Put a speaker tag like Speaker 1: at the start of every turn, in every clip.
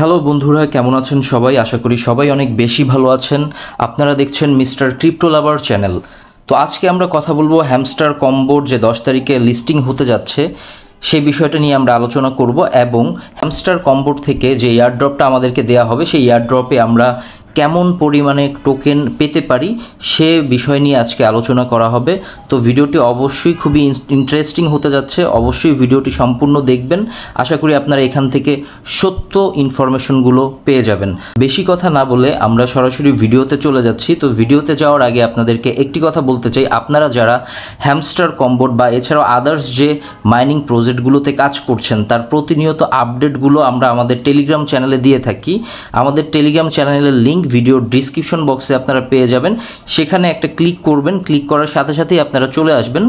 Speaker 1: hello বন্ধুরা কেমন আছেন সবাই আশা করি সবাই অনেক বেশি ভালো আছেন আপনারা দেখছেন মিস্টার ক্রিপ্টো লাভার চ্যানেল তো আজকে আমরা কথা বলবো হ্যামস্টার কম্বোর যে দশ তারিখে লিস্টিং হতে যাচ্ছে সেই বিষয়টা নিয়ে আমরা আলোচনা করব এবং হ্যামস্টার কম্বোর থেকে যে এয়ারড্রপটা আমাদেরকে দেয়া হবে সেই এয়ারড্রপে আমরা কেমন পরিমাণে টোকেন পেতে পারি সে বিষয় নিয়ে আজকে আলোচনা করা হবে তো ভিডিওটি অবশ্যই খুবই ইন্টারেস্টিং হতে যাচ্ছে অবশ্যই ভিডিওটি সম্পূর্ণ দেখবেন আশা করি আপনারা এখান থেকে সত্য ইনফরমেশনগুলো পেয়ে যাবেন বেশি কথা না বলে আমরা সরাসরি ভিডিওতে চলে যাচ্ছি তো ভিডিওতে যাওয়ার আগে আপনাদেরকে একটি কথা বলতে চাই আপনারা যারা হ্যামস্টার কম্বোট বা এছাড়াও আদার্স যে মাইনিং প্রজেক্টগুলোতে কাজ করছেন তার প্রতিনিয়ত আপডেটগুলো আমরা আমাদের টেলিগ্রাম চ্যানেলে দিয়ে থাকি আমাদের টেলিগ্রাম চ্যানেলের লিঙ্ক ভিডিও ডিসক্রিপশন বক্সে আপনারা পেয়ে যাবেন সেখানে একটা ক্লিক করবেন ক্লিক করার সাথে সাথেই আপনারা চলে আসবেন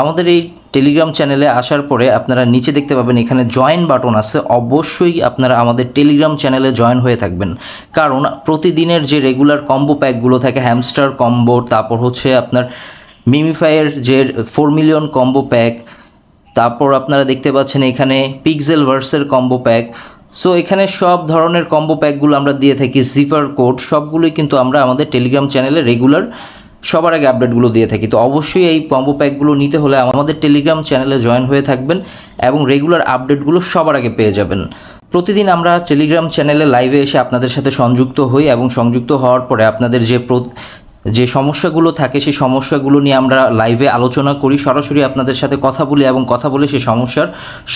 Speaker 1: আমাদের এই টেলিগ্রাম চ্যানেলে আসার পরে আপনারা নিচে দেখতে পাবেন এখানে জয়েন বাটন আছে অবশ্যই আপনারা আমাদের টেলিগ্রাম চ্যানেলে জয়েন হয়ে থাকবেন কারণ প্রতিদিনের যে রেগুলার কম্বো প্যাকগুলো থাকে হ্যামস্টার কম্বো তারপর হচ্ছে আপনার মিমিফায়ের যে ফোর মিলিয়ন কম্বো প্যাক তারপর আপনারা দেখতে পাচ্ছেন এখানে পিক্সেল ভার্সের কম্বো প্যাক সো এখানে সব ধরনের কম্বো প্যাকগুলো আমরা দিয়ে থাকি জিপার কোড সবগুলোই কিন্তু আমরা আমাদের টেলিগ্রাম চ্যানেলে রেগুলার সবার আগে আপডেটগুলো দিয়ে থাকি তো অবশ্যই এই কম্বো প্যাকগুলো নিতে হলে আমাদের টেলিগ্রাম চ্যানেলে জয়েন হয়ে থাকবেন এবং রেগুলার আপডেটগুলো সবার আগে পেয়ে যাবেন প্রতিদিন আমরা টেলিগ্রাম চ্যানেলে লাইভে এসে আপনাদের সাথে সংযুক্ত হই এবং সংযুক্ত হওয়ার পরে আপনাদের যে যে সমস্যাগুলো থাকে সেই সমস্যাগুলো নিয়ে আমরা লাইভে আলোচনা করি সরাসরি আপনাদের সাথে কথা বলি এবং কথা বলে সেই সমস্যার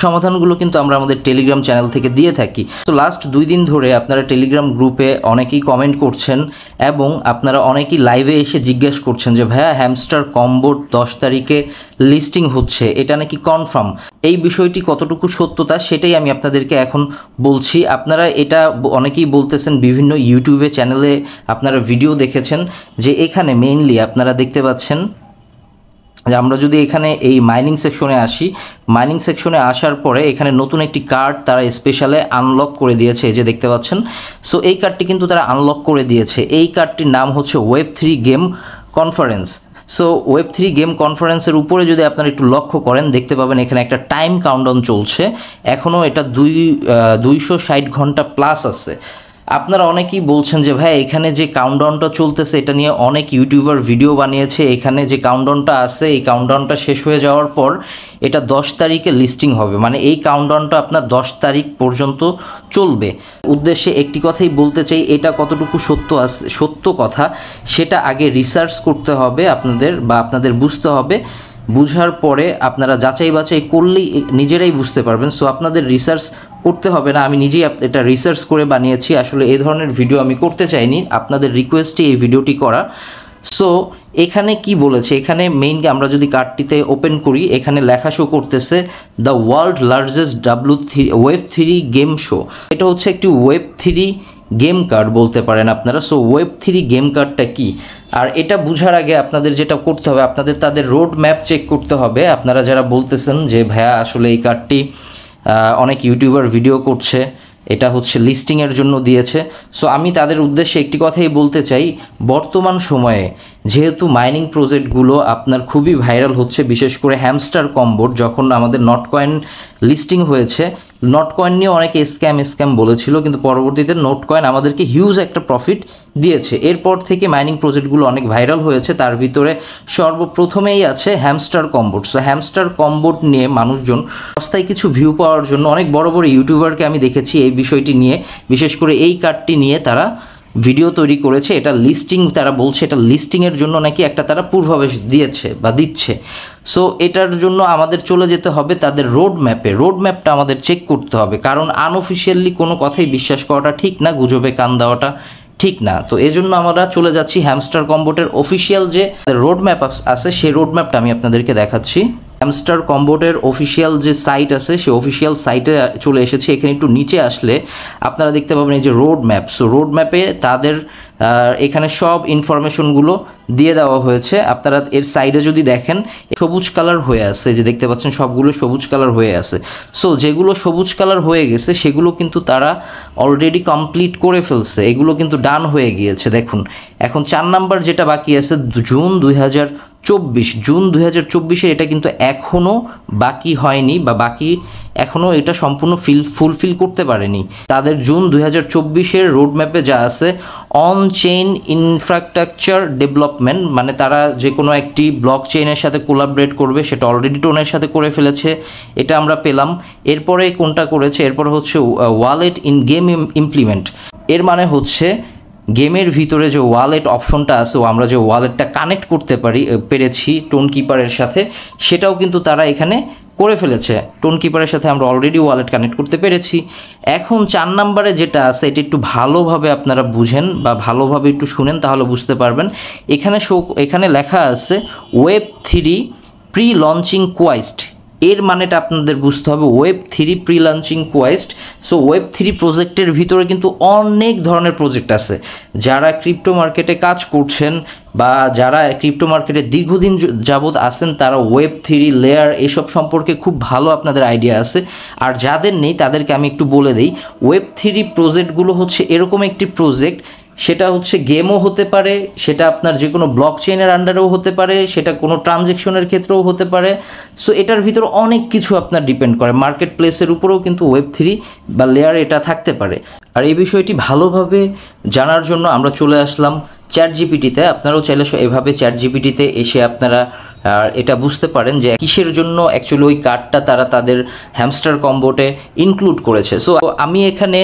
Speaker 1: সমাধানগুলো কিন্তু আমরা আমাদের টেলিগ্রাম চ্যানেল থেকে দিয়ে থাকি তো লাস্ট দুই দিন ধরে আপনারা টেলিগ্রাম গ্রুপে অনেকেই কমেন্ট করছেন এবং আপনারা অনেকেই লাইভে এসে জিজ্ঞেস করছেন যে ভাইয়া হ্যামস্টার কম্বোর দশ তারিখে লিস্টিং হচ্ছে এটা নাকি কনফার্ম এই বিষয়টি কতটুকু সত্যতা সেটাই আমি আপনাদেরকে এখন বলছি আপনারা এটা অনেকেই বলতেছেন বিভিন্ন ইউটিউবে চ্যানেলে আপনারা ভিডিও দেখেছেন যে এখানে মেইনলি আপনারা দেখতে পাচ্ছেন যে আমরা যদি এখানে এই মাইনিং সেকশনে আসি মাইনিং সেকশনে আসার পরে এখানে নতুন একটি কার্ড তারা স্পেশালে আনলক করে দিয়েছে যে দেখতে পাচ্ছেন সো এই কার্ডটি কিন্তু তারা আনলক করে দিয়েছে এই কার্ডটির নাম হচ্ছে web three game conference so web three game কনফারেন্সের উপরে যদি আপনারা একটু লক্ষ্য করেন দেখতে পাবেন এখানে একটা টাইম কাউন্টডাউন চলছে এখনও এটা দুই দুইশো ষাট ঘন্টা প্লাস আছে আপনারা অনেকেই বলছেন যে ভাই এখানে যে কাউন্টডাউনটা চলতেছে এটা নিয়ে অনেক ইউটিউবার ভিডিও বানিয়েছে এখানে যে কাউন্টডাউনটা আছে এই কাউন্টডাউনটা শেষ হয়ে যাওয়ার পর এটা দশ তারিখে লিস্টিং হবে মানে এই কাউন্টডাউনটা আপনার দশ তারিখ পর্যন্ত চলবে উদ্দেশ্যে একটি কথাই বলতে চাই এটা কতটুকু সত্য আছে সত্য কথা সেটা আগে রিসার্চ করতে হবে আপনাদের বা আপনাদের বুঝতে হবে বুঝার পরে আপনারা যাচাই বাছাই করলেই নিজেরাই বুঝতে পারবেন সো আপনাদের রিসার্চ করতে হবে না আমি নিজেই এটা রিসার্চ করে বানিয়েছি আসলে এই ধরনের ভিডিও আমি করতে চাইনি আপনাদের রিকোয়েস্টে এই ভিডিওটি করা সো এখানে কি বলেছে এখানে মেইন আমরা যদি কার্ডটিতে ওপেন করি এখানে লেখা শো করতেছে the world largest W three web three game show এটা হচ্ছে একটি ওয়েব থ্রি গেম কার্ড বলতে পারেন আপনারা সো ওয়েব থ্রি গেম কার্ডটা কি আর এটা বুঝার আগে আপনাদের যেটা করতে হবে আপনাদের তাদের রোড ম্যাপ চেক করতে হবে আপনারা যারা বলতেছেন যে ভাইয়া আসলে এই কার্ডটি অনেক ইউটিউবার ভিডিও করছে এটা হচ্ছে লিস্টিংয়ের জন্য দিয়েছে সো আমি তাদের উদ্দেশ্যে একটি কথাই বলতে চাই বর্তমান সময়ে যেহেতু মাইনিং প্রজেক্টগুলো আপনার খুবই ভাইরাল হচ্ছে বিশেষ করে হ্যামস্টার কম্বোর্ড যখন আমাদের নট কয়েন লিস্টিং হয়েছে নট কয়েন নিয়ে অনেকে স্ক্যাম স্ক্যাম বলেছিল কিন্তু পরবর্তীতে নোট কয়েন আমাদেরকে হিউজ একটা প্রফিট দিয়েছে এরপর থেকে মাইনিং প্রজেক্টগুলো অনেক ভাইরাল হয়েছে তার ভিতরে সর্বপ্রথমেই আছে Hamster Kombat so Hamster Kombat নিয়ে মানুষজন সস্তায় কিছু ভিউ পাওয়ার জন্য অনেক বড় বড় ইউটিউবারকে আমি দেখেছি এই বিষয়টি নিয়ে বিশেষ করে এই কার্ডটি নিয়ে তারা ভিডিও তৈরি করেছে এটা লিস্টিং তারা বলছে এটা লিস্টিংয়ের জন্য নাকি একটা তারা পূর্বাভাস দিয়েছে বা দিচ্ছে সো এটার জন্য আমাদের চলে যেতে হবে তাদের রোড ম্যাপে রোড ম্যাপটা আমাদের চেক করতে হবে কারণ আনঅফিসিয়ালি কোনো কথাই বিশ্বাস করাটা ঠিক না গুজবে কান দেওয়াটা ঠিক না তো এই জন্য আমরা চলে যাচ্ছি হ্যামস্টার কম্বোটের অফিসিয়াল যে রোড ম্যাপ আছে সেই রোড ম্যাপটা আমি আপনাদেরকে দেখাচ্ছি হ্যামস্টার কম্বোটের অফিসিয়াল যে সাইট আছে সেই অফিসিয়াল সাইটে চলে এসেছি এখানে একটু নিচে আসলে আপনারা দেখতে পাবেন এই যে রোড ম্যাপ সো রোড ম্যাপে তাদের এখানে সব ইনফরমেশনগুলো দিয়ে দেওয়া হয়েছে আপনারা এর সাইডে যদি দেখেন সবুজ কালার হয়ে আছে যে দেখতে পাচ্ছেন সবগুলো সবুজ কালার হয়ে আছে সো যেগুলো সবুজ কালার হয়ে গেছে সেগুলো কিন্তু তারা অলরেডি কমপ্লিট করে ফেলছে এগুলো কিন্তু ডান হয়ে গিয়েছে দেখুন এখন চার নাম্বার যেটা বাকি আছে জুন দুই চব্বিশ জুন দু হাজার এটা কিন্তু এখনও বাকি হয়নি বা বাকি এখনও এটা সম্পূর্ণ ফিল ফুলফিল করতে পারেনি তাদের জুন দু হাজার চব্বিশের রোডম্যাপে যা আছে অন চেইন ইনফ্রাস্ট্রাকচার ডেভেলপমেন্ট মানে তারা যে কোনো একটি ব্লক চেইনের সাথে কোলাবরেট করবে সেটা অলরেডি টোনের সাথে করে ফেলেছে এটা আমরা পেলাম এরপরে কোনটা করেছে এরপরে হচ্ছে ওয়ালেট ইন গেম ইমপ্লিমেন্ট এর মানে হচ্ছে গেমের ভিতরে যে ওয়ালেট অপশনটা আছে ও আমরা যে ওয়ালেটটা কানেক্ট করতে পারি পেরেছি টোন কিপারের সাথে সেটাও কিন্তু তারা এখানে করে ফেলেছে টোন কিপারের সাথে আমরা অলরেডি ওয়ালেট কানেক্ট করতে পেরেছি এখন চার নাম্বারে যেটা আছে এটা একটু ভালোভাবে আপনারা বুঝেন বা ভালোভাবে একটু শুনেন তাহলে বুঝতে পারবেন এখানে শো এখানে লেখা আছে web three pre launching quest এর মানেটা আপনাদের বুঝতে হবে web three pre launching quest so web three প্রজেক্টের ভিতরে কিন্তু অনেক ধরনের প্রজেক্ট আছে যারা ক্রিপ্টো মার্কেটে কাজ করছেন বা যারা ক্রিপ্টো মার্কেটে দীর্ঘদিন যাবৎ আছেন তারা ওয়েব থ্রি লেয়ার এসব সম্পর্কে খুব ভালো আপনাদের আইডিয়া আছে আর যাদের নেই তাদেরকে আমি একটু বলে দিই ওয়েব থ্রি প্রজেক্টগুলো হচ্ছে এরকম একটি প্রজেক্ট সেটা হচ্ছে গেমও হতে পারে সেটা আপনার যে কোনো ব্লক চেইনের আন্ডারেও হতে পারে সেটা কোনো ট্রানজেকশনের ক্ষেত্রেও হতে পারে সো এটার ভিতর অনেক কিছু আপনার ডিপেন্ড করে মার্কেট প্লেসের উপরেও কিন্তু ওয়েব থ্রি বা লেয়ার এটা থাকতে পারে আর এই বিষয়টি ভালোভাবে জানার জন্য আমরা চলে আসলাম চ্যাট জিপিটিতে আপনারাও চাইলে এভাবে চ্যাট জিপিটিতে এসে আপনারা আর এটা বুঝতে পারেন যে কিসের জন্য অ্যাকচুয়ালি ওই কার্ডটা তারা তাদের হ্যামস্টার কম্বোটে ইনক্লুড করেছে সো আমি এখানে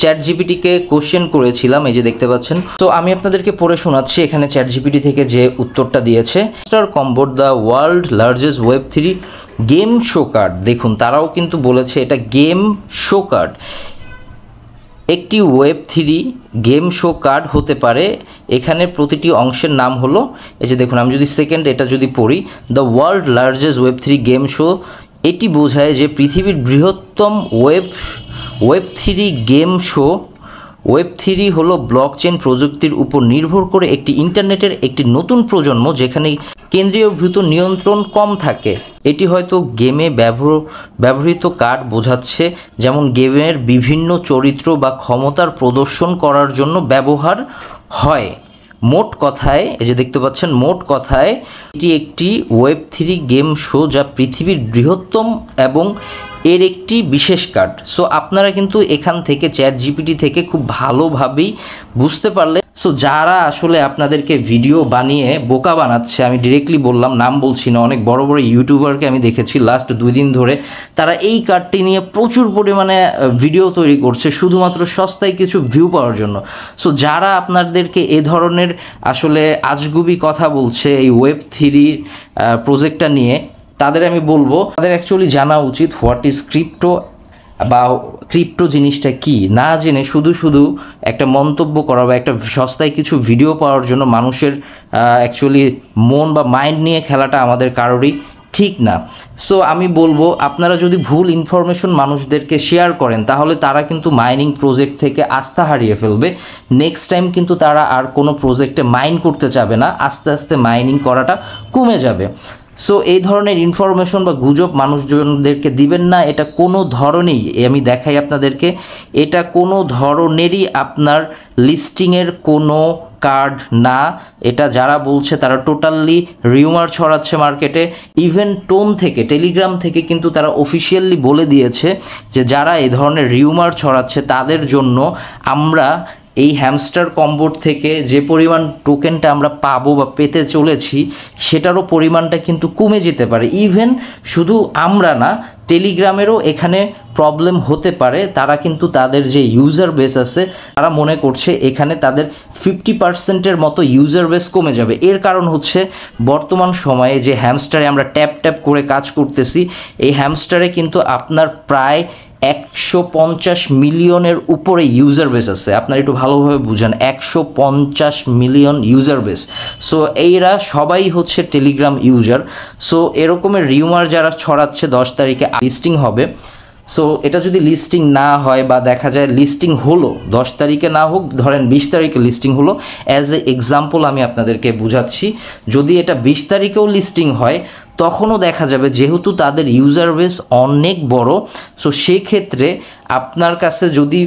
Speaker 1: চ্যাট জিপিটিকে কোশ্চেন করেছিলাম এই যে দেখতে পাচ্ছেন তো আমি আপনাদেরকে পড়ে শোনাচ্ছি এখানে চ্যাট জিপিটি থেকে যে উত্তরটা দিয়েছে Hamster Kombat the world largest web three game show card দেখুন তারাও কিন্তু বলেছে এটা গেম শো কার্ড একটি web three game show card হতে পারে এখানে প্রতিটি অংশের নাম হলো এই যে দেখুন আমি যদি সেকেন্ড এটা যদি পড়ি the world largest web three game show এটি বোঝায় যে পৃথিবীর বৃহত্তম web web three game show web three হলো ব্লকচেন প্রযুক্তির উপর নির্ভর করে একটি ইন্টারনেটের একটি নতুন প্রজন্ম যেখানে কেন্দ্রীয়ভূত নিয়ন্ত্রণ কম থাকে এটি হয়তো গেমে ব্যবহৃত কার্ড বোঝাচ্ছে যেমন গেমের বিভিন্ন চরিত্র বা ক্ষমতার প্রদর্শন করার জন্য ব্যবহার হয় মোট কথায় এই যে দেখতে পাচ্ছেন মোট কথায় এটি একটি ওয়েব থ্রি গেম শো যা পৃথিবীর বৃহত্তম এবং এর একটি বিশেষ কার্ড সো আপনারা কিন্তু এখান থেকে চ্যাট জিপিটি থেকে খুব ভালোভাবেই বুঝতে পারলে সো যারা আসলে আপনাদেরকে ভিডিও বানিয়ে বোকা বানাচ্ছে আমি ডিরেক্টলি বললাম নাম বলছি না অনেক বড় বড় ইউটিউবারকে আমি দেখেছি লাস্ট দুই দিন ধরে তারা এই কার্ডটি নিয়ে প্রচুর পরিমাণে ভিডিও তৈরি করছে শুধুমাত্র সস্তায় কিছু ভিউ পাওয়ার জন্য সো যারা আপনাদেরকে এ ধরনের আসলে আজগুবি কথা বলছে এই ওয়েব থ্রির প্রজেক্টটা নিয়ে তাদের আমি বলবো তাদের অ্যাকচুয়ালি জানা উচিত হোয়াট ইজ ক্রিপ্টো বা ক্রিপ্টো জিনিসটা কি না জেনে শুধু শুধু একটা মন্তব্য করা বা একটা সস্তায় কিছু ভিডিও পাওয়ার জন্য মানুষের অ্যাকচুয়ালি মন বা মাইন্ড নিয়ে খেলাটা আমাদের কারোরই ঠিক না সো আমি বলবো আপনারা যদি ভুল ইনফরমেশন মানুষদেরকে শেয়ার করেন তাহলে তারা কিন্তু মাইনিং প্রজেক্ট থেকে আস্থা হারিয়ে ফেলবে নেক্সট টাইম কিন্তু তারা আর কোনো প্রজেক্টে মাইন করতে যাবে না আস্তে আস্তে মাইনিং করাটা কমে যাবে সো এই ধরনের ইনফরমেশন বা গুজব মানুষজনদেরকে দিবেন না এটা কোনো ধরনেরই আমি দেখাই আপনাদেরকে এটা কোনো ধরনেরই আপনার লিস্টিংয়ের কোনো কার্ড না এটা যারা বলছে তারা টোটালি রিউমার ছড়াচ্ছে মার্কেটে ইভেন টোন থেকে টেলিগ্রাম থেকে কিন্তু তারা অফিসিয়ালি বলে দিয়েছে যে যারা এ ধরনের রিউমার ছড়াচ্ছে তাদের জন্য আমরা এই হ্যামস্টার কম্বোর থেকে যে পরিমাণ টোকেনটা আমরা পাবো বা পেতে চলেছি সেটারও পরিমাণটা কিন্তু কমে যেতে পারে ইভেন শুধু আমরা না টেলিগ্রামেরও এখানে প্রবলেম হতে পারে তারা কিন্তু তাদের যে ইউজার বেস আছে তারা মনে করছে এখানে তাদের ফিফটি পার্সেন্টের মতো ইউজার বেস কমে যাবে এর কারণ হচ্ছে বর্তমান সময়ে যে হ্যামস্টারে আমরা ট্যাপ ট্যাপ করে কাজ করতেছি এই হ্যামস্টারে কিন্তু আপনার প্রায় একশো পঞ্চাশ মিলিয়নের উপরে ইউজার বেস আছে আপনারা একটু ভালোভাবে বুঝেন একশো পঞ্চাশ মিলিয়ন ইউজার বেস সো এইরা সবাই হচ্ছে টেলিগ্রাম ইউজার সো এরকমের রিউমার যারা ছড়াচ্ছে দশ তারিখে লিস্টিং হবে সো এটা যদি লিস্টিং না হয় বা দেখা যায় লিস্টিং হলো দশ তারিখে না হোক ধরেন বিশ তারিখে লিস্টিং হলো অ্যাজ এ এক্সাম্পল আমি আপনাদেরকে বুঝাচ্ছি যদি এটা বিশ তারিখেও লিস্টিং হয় তখনও দেখা যাবে যেহেতু তাদের ইউজার বেস অনেক বড় সো সেক্ষেত্রে আপনার কাছে যদি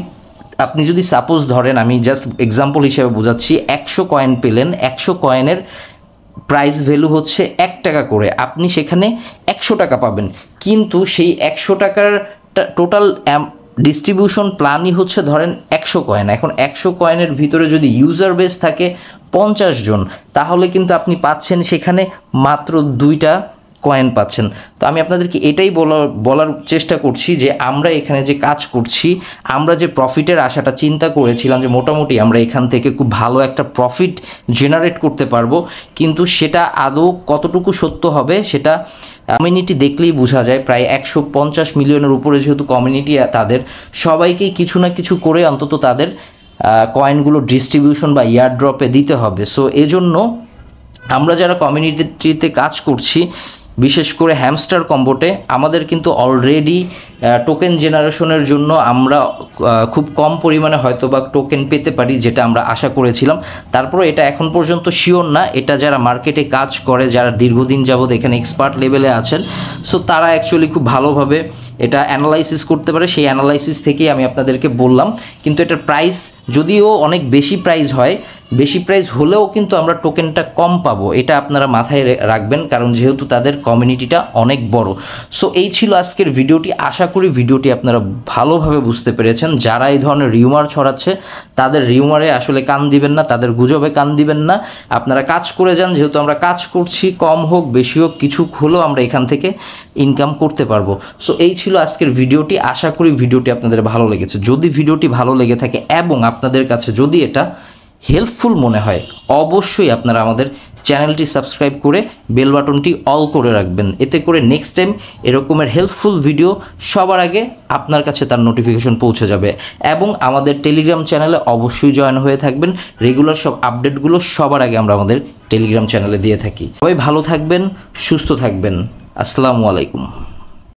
Speaker 1: আপনি যদি সাপোজ ধরেন আমি জাস্ট এক্সাম্পল হিসেবে বোঝাচ্ছি একশো কয়েন পেলেন একশো কয়েনের প্রাইস ভ্যালু হচ্ছে এক টাকা করে আপনি সেখানে একশো টাকা পাবেন কিন্তু সেই একশো টাকার টোটাল ডিস্ট্রিবিউশন প্ল্যানই হচ্ছে ধরেন একশো কয়েন এখন একশো কয়েনের ভিতরে যদি ইউজার বেস থাকে পঞ্চাশ জন তাহলে কিন্তু আপনি পাচ্ছেন সেখানে মাত্র দুইটা কয়েন পাচ্ছেন তো আমি আপনাদেরকে এটাই বলার বলার চেষ্টা করছি যে আমরা এখানে যে কাজ করছি আমরা যে প্রফিটের আশাটা চিন্তা করেছিলাম যে মোটামুটি আমরা এখান থেকে খুব ভালো একটা প্রফিট জেনারেট করতে পারবো কিন্তু সেটা আদৌ কতটুকু সত্য হবে সেটা কমিউনিটি দেখলেই বোঝা যায় প্রায় একশো পঞ্চাশ মিলিয়নের উপরে যেহেতু কমিউনিটি তাদের সবাইকেই কিছু না কিছু করে অন্তত তাদের কয়েনগুলো ডিস্ট্রিবিউশন বা ড্রপে দিতে হবে সো এজন্য আমরা যারা কমিউনিটিতে কাজ করছি বিশেষ করে হ্যামস্টার কম্বোটে আমাদের কিন্তু অলরেডি টোকেন জেনারেশনের জন্য আমরা খুব কম পরিমাণে হয়তো বা টোকেন পেতে পারি যেটা আমরা আশা করেছিলাম তারপরে এটা এখন পর্যন্ত শিওর না এটা যারা মার্কেটে কাজ করে যারা দীর্ঘদিন যাবৎ এখানে এক্সপার্ট লেভেলে আছেন সো তারা অ্যাকচুয়ালি খুব ভালোভাবে এটা অ্যানালাইসিস করতে পারে সেই অ্যানালাইসিস থেকেই আমি আপনাদেরকে বললাম কিন্তু এটার প্রাইস যদিও অনেক বেশি প্রাইস হয় বেশি প্রাইস হলেও কিন্তু আমরা টোকেনটা কম পাবো এটা আপনারা মাথায় রাখবেন কারণ যেহেতু তাদের কমিউনিটিটা অনেক বড় সো এই ছিল আজকের ভিডিওটি আশা করি ভিডিওটি আপনারা ভালোভাবে বুঝতে পেরেছেন যারা এই ধরনের রিউমার ছড়াচ্ছে তাদের রিউমারে আসলে কান দিবেন না তাদের গুজবে কান দিবেন না আপনারা কাজ করে যান যেহেতু আমরা কাজ করছি কম হোক বেশি হোক কিছু হলেও আমরা এখান থেকে ইনকাম করতে পারবো সো এই ছিল আজকের ভিডিওটি আশা করি ভিডিওটি আপনাদের ভালো লেগেছে যদি ভিডিওটি ভালো লেগে থাকে এবং আপনাদের কাছে যদি এটা হেল্পফুল মনে হয় অবশ্যই আপনারা আমাদের চ্যানেলটি সাবস্ক্রাইব করে বেল বাটনটি অল করে রাখবেন এতে করে নেক্সট টাইম এরকমের হেল্পফুল ভিডিও সবার আগে আপনার কাছে তার নোটিফিকেশন পৌঁছে যাবে এবং আমাদের টেলিগ্রাম চ্যানেলে অবশ্যই জয়েন হয়ে থাকবেন রেগুলার সব আপডেটগুলো সবার আগে আমরা আমাদের টেলিগ্রাম চ্যানেলে দিয়ে থাকি সবাই ভালো থাকবেন সুস্থ থাকবেন আসসালামু আলাইকুম